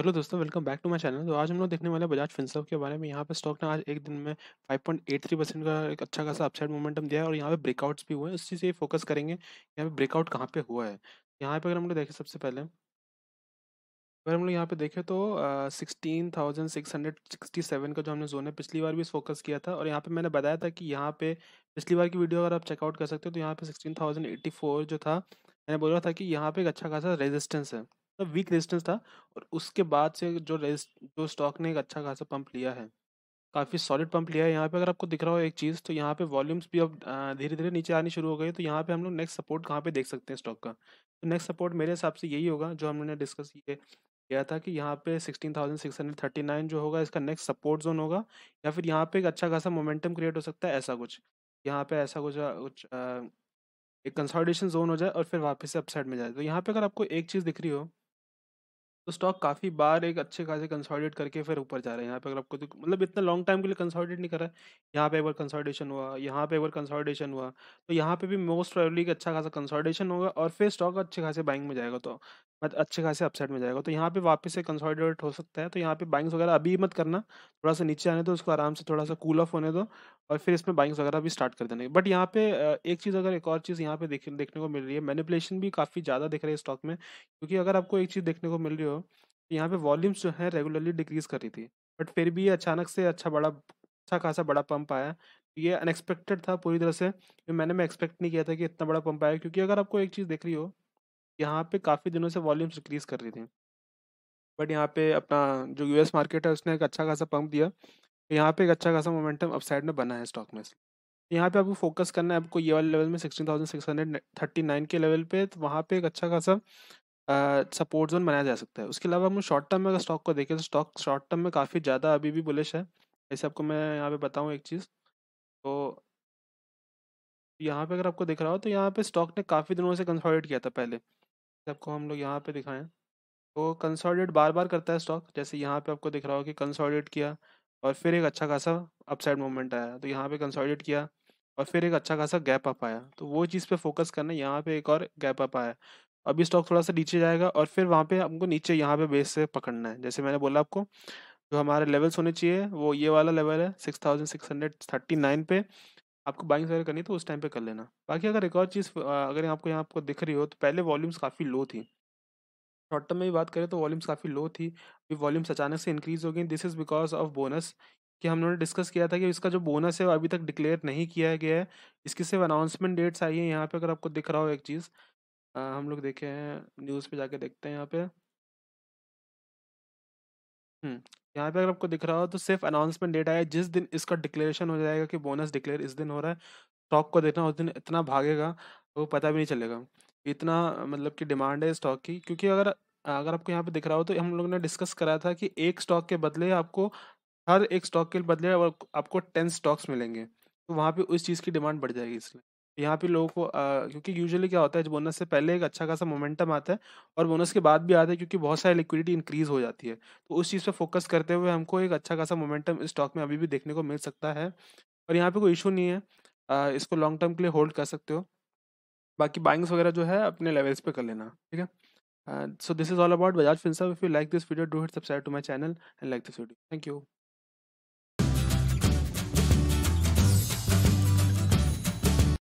Hello दोस्तों welcome back to my channel तो आज हम लोग देखने वाले बजाज फिंसर्व के बारे में यहाँ पे स्टॉक ने आज एक दिन में 5.83 परसेंट का एक अच्छा खासा अपसाइड मोमेंटम दिया है और यहाँ पे ब्रेकआउट्स भी हुए हैं चीज़ से फोकस करेंगे यहाँ पे ब्रेकआउट कहाँ पे हुआ है यहाँ पे अगर हम लोग देखें सबसे पहले अगर हम लोग यहाँ पे देखें तो sixteen thousand six hundred sixty seven का जो हमने जोन है पिछली बार भी फोकस किया था और यहाँ पर मैंने बताया था कि यहाँ पे पिछली बार की वीडियो अगर आप चेकआउट कर सकते हो तो यहाँ पे सिक्सटीन थाउजेंड एट्टी फोर जो था मैंने बोला था कि यहाँ पे एक अच्छा खासा रेजिस्टेंस है मतलब वीक रेजिस्टेंस था और उसके बाद से जो रेजिस्ट जो स्टॉक ने एक अच्छा खासा पंप लिया है काफ़ी सॉलिड पंप लिया है यहाँ पे अगर आपको दिख रहा हो एक चीज़ तो यहाँ पे वॉल्यूम्स भी अब धीरे धीरे नीचे आनी शुरू हो गई तो यहाँ पे हम लोग नेक्स्ट सपोर्ट कहाँ पे देख सकते हैं स्टॉक का तो नेक्स्ट सपोर्ट मेरे हिसाब से यही होगा जो हमने डिस्कस ये किया था कि यहाँ पे नाइन जो होगा इसका नेक्स्ट सपोर्ट जोन होगा या फिर यहाँ पे एक अच्छा खासा मोमेंटम क्रिएट हो सकता है ऐसा कुछ यहाँ पे ऐसा कुछ कुछ एक कंसोलिडेशन जोन हो जाए और फिर वापस से अपसाइड में जाए तो यहाँ पे अगर आपको एक चीज़ दिख रही हो तो स्टॉक काफ़ी बार एक अच्छे खासे कंसोलिडेट करके फिर ऊपर जा रहे हैं यहाँ पे अगर आपको मतलब इतना लॉन्ग टाइम के लिए कंसोलिडेट नहीं कर रहा है यहाँ पे एक बार कंसोलिडेशन हुआ यहाँ पे एक बार कंसोलिडेशन हुआ तो यहाँ पे भी मोस्ट प्रॉबली एक अच्छा खासा कंसोलिडेशन होगा और फिर स्टॉक अच्छे खासे बाइंग में जाएगा तो मत अच्छे खासे अपसाइड में जाएगा तो यहाँ पे वापस से कंसोलिडेट हो सकता है तो यहाँ पे बाइंग्स वगैरह अभी मत करना थोड़ा सा नीचे आने दो उसको आराम से थोड़ा सा कूल ऑफ होने दो और फिर इसमें बाइंग्स वगैरह भी स्टार्ट कर देने बट यहाँ पे एक चीज़ अगर एक और चीज़ यहाँ पे देख देखने को मिल रही है मैनिपुलेशन भी काफ़ी ज़्यादा दिख रही है स्टॉक में क्योंकि अगर आपको एक चीज़ देखने को मिल रही हो तो यहाँ पे वॉल्यूम्स जो है रेगुलरली डिक्रीज कर रही थी बट फिर भी ये अचानक से अच्छा बड़ा अच्छा खासा बड़ा पंप आया ये अनएक्सपेक्टेड था पूरी तरह से मैंने मैं एक्सपेक्ट नहीं किया था कि इतना बड़ा पंप आया क्योंकि अगर आपको एक चीज़ देख रही हो यहाँ पे काफ़ी दिनों से वॉल्यूम्स इक्रीज़ कर रही थी। बट यहाँ पे अपना जो यूएस मार्केट है उसने एक अच्छा खासा पंप दिया। यहाँ पे एक अच्छा खासा मोमेंटम अपसाइड में बना है स्टॉक में। यहाँ पे आपको फ़ोकस करना है आपको ये वाले लेवल में नाइन के लेवल पे तो वहाँ पे एक अच्छा खासा सपोर्ट ज़ोन बनाया जा सकता है। उसके अलावा हम शॉर्ट टर्म में अगर स्टॉक को देखें तो स्टॉक शॉर्ट टर्म में काफ़ी ज़्यादा अभी भी बुलिश है। ऐसे आपको मैं यहाँ पे बताऊँ एक चीज़, तो यहाँ पे अगर आपको दिख रहा हो तो यहाँ पे स्टॉक ने काफ़ी दिनों से कंसोलिडेट किया था पहले। सबको हम लोग यहाँ पे दिखाएं तो कंसोलिडेट बार बार करता है स्टॉक जैसे यहाँ पे आपको दिख रहा हो कि कंसोलिडेट किया और फिर एक अच्छा खासा अपसाइड मूवमेंट आया तो यहाँ पे कंसोलिडेट किया और फिर एक अच्छा खासा गैप अप आया तो वो चीज़ पे फोकस करना यहाँ पे एक और गैप अप आया अभी स्टॉक थोड़ा सा नीचे जाएगा और फिर वहाँ पे हमको नीचे यहाँ पे बेस से पकड़ना है जैसे मैंने बोला आपको जो हमारे लेवल्स होने चाहिए वो ये वाला लेवल है six thousand six hundred thirty nine पे आपको बाइंग वगैरह करनी तो उस टाइम पे कर लेना बाकी अगर एक और चीज़ अगर आपको यहाँ आपको दिख रही हो तो पहले वॉल्यूम्स काफ़ी लो थी शॉर्ट टर्म में भी बात करें तो वॉल्यूम्स काफ़ी लो थी अभी वॉल्यूम्स अचानक से इंक्रीज़ हो गई this is because of bonus कि हम लोगों ने डिस्कस किया था कि इसका जो बोनस है वो अभी तक डिक्लेयर नहीं किया गया है इसकी सिर्फ अनाउंसमेंट डेट्स आई है यहाँ पे अगर आपको दिख रहा हो एक चीज़ हम लोग देखे हैं न्यूज़ पे जाके देखते हैं यहाँ पे यहाँ पे अगर आपको दिख रहा हो तो सिर्फ अनाउंसमेंट डेट आया जिस दिन इसका डिक्लेरेशन हो जाएगा कि बोनस डिक्लेयर इस दिन हो रहा है स्टॉक को देखना उस दिन इतना भागेगा वो पता भी नहीं चलेगा इतना मतलब कि डिमांड है स्टॉक की क्योंकि अगर अगर आपको यहाँ पे दिख रहा हो तो हम लोगों ने डिस्कस कराया था कि एक स्टॉक के बदले आपको हर एक स्टॉक के बदले और आपको टेन स्टॉक्स मिलेंगे तो वहाँ पर उस चीज़ की डिमांड बढ़ जाएगी इसलिए यहाँ पे लोगों को आ, क्योंकि यूजुअली क्या होता है बोनस से पहले एक अच्छा खासा मोमेंटम आता है और बोनस के बाद भी आता है क्योंकि बहुत सारी लिक्विडिटी इंक्रीज हो जाती है। तो उस चीज़ पे फोकस करते हुए हमको एक अच्छा खासा मोमेंटम स्टॉक में अभी भी देखने को मिल सकता है और यहाँ पे कोई इशू नहीं है। आ, इसको लॉन्ग टर्म के लिए होल्ड कर सकते हो। बाकी बाइंग्स वगैरह जो है अपने लेवल्स पे कर लेना, ठीक है? So this is all about Bajaj Finserv. If you like this video, do hit subscribe to my channel and like this video. Thank you.